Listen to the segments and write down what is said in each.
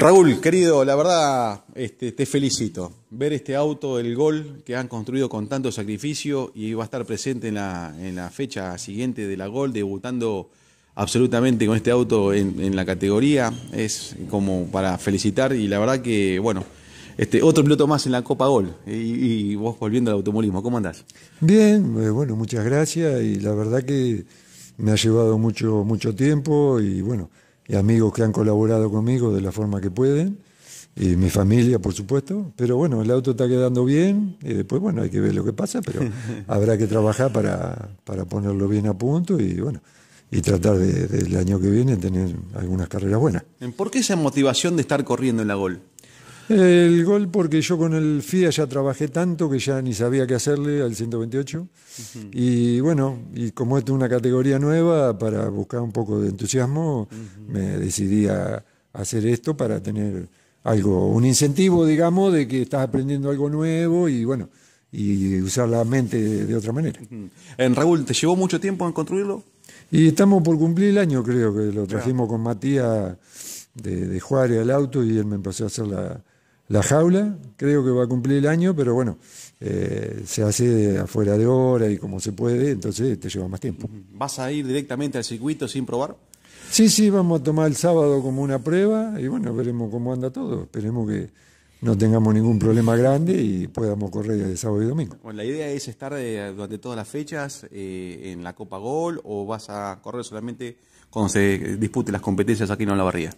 Raúl, querido, la verdad este, te felicito. Ver este auto, el gol que han construido con tanto sacrificio y va a estar presente en la, en la fecha siguiente de la gol, debutando absolutamente con este auto en, la categoría, es como para felicitar y la verdad que, bueno, este, otro piloto más en la Copa Gol y, vos volviendo al automovilismo, ¿cómo andás? Bien, eh, bueno, muchas gracias y la verdad que me ha llevado mucho, mucho tiempo y bueno y amigos que han colaborado conmigo de la forma que pueden, y mi familia, por supuesto. Pero bueno, el auto está quedando bien, y después, bueno, hay que ver lo que pasa, pero habrá que trabajar para, ponerlo bien a punto y bueno. Y tratar del año que viene tener algunas carreras buenas. ¿Por qué esa motivación de estar corriendo en la Gol? El gol porque yo con el FIA ya trabajé tanto que ya ni sabía qué hacerle al 128. Y bueno, y como es una categoría nueva, para buscar un poco de entusiasmo, me decidí a hacer esto para tener algo, un incentivo, digamos, de que estás aprendiendo algo nuevo y bueno, y usar la mente de otra manera. ¿En Raúl, ¿te llevó mucho tiempo en construirlo? Y estamos por cumplir el año, creo que lo trajimos con Matías de, de Juárez al auto y él me empezó a hacer la, la jaula, creo que va a cumplir el año, pero bueno, eh, se hace afuera de hora y como se puede, entonces te lleva más tiempo. ¿Vas a ir directamente al circuito sin probar? Sí, sí, vamos a tomar el sábado como una prueba y bueno, veremos cómo anda todo. Esperemos que no tengamos ningún problema grande y podamos correr el sábado y domingo. Bueno, la idea es estar eh, durante todas las fechas eh, en la Copa Gol o vas a correr solamente cuando se disputen las competencias aquí en la Olavarría.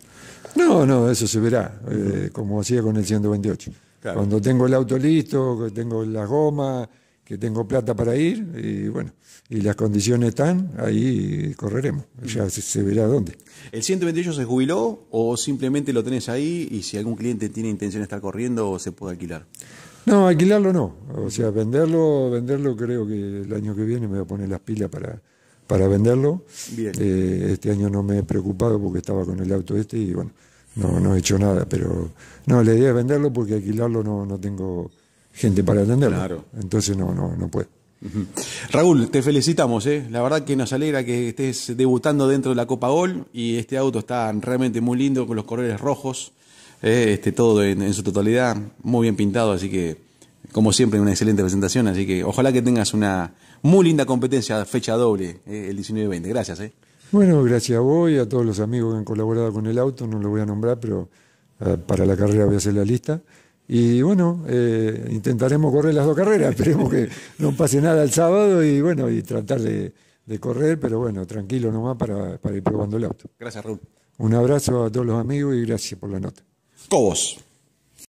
No, no, eso se verá, eh, como hacía con el 128. Cuando tengo el auto listo, que tengo la goma, que tengo plata para ir, y bueno, y las condiciones están, ahí correremos, ya se, verá dónde. ¿El 128 se jubiló o simplemente lo tenés ahí y si algún cliente tiene intención de estar corriendo se puede alquilar? No, alquilarlo no, o sea, venderlo, venderlo creo que el año que viene me voy a poner las pilas para, para venderlo. Bien. Eh, este año no me he preocupado porque estaba con el auto este y bueno, no, no he hecho nada, pero no, le idea es venderlo porque alquilarlo no, tengo gente para atenderlo. Entonces no, no, no puedo. Raúl, te felicitamos, ¿eh? la verdad que nos alegra que estés debutando dentro de la Copa Gol y este auto está realmente muy lindo con los colores rojos, eh, este, todo en, su totalidad, muy bien pintado, así que como siempre una excelente presentación, así que ojalá que tengas una muy linda competencia, fecha doble, eh, el 19-20, gracias. ¿eh? Bueno, gracias a vos y a todos los amigos que han colaborado con el auto, no lo voy a nombrar, pero ah, para la carrera voy a hacer la lista. Y bueno, eh, intentaremos correr las dos carreras, esperemos que no pase nada el sábado y bueno, y tratar de, correr, pero bueno, tranquilo nomás para, para, ir probando el auto. Gracias, Raúl. Un abrazo a todos los amigos y gracias por la nota. Cobos.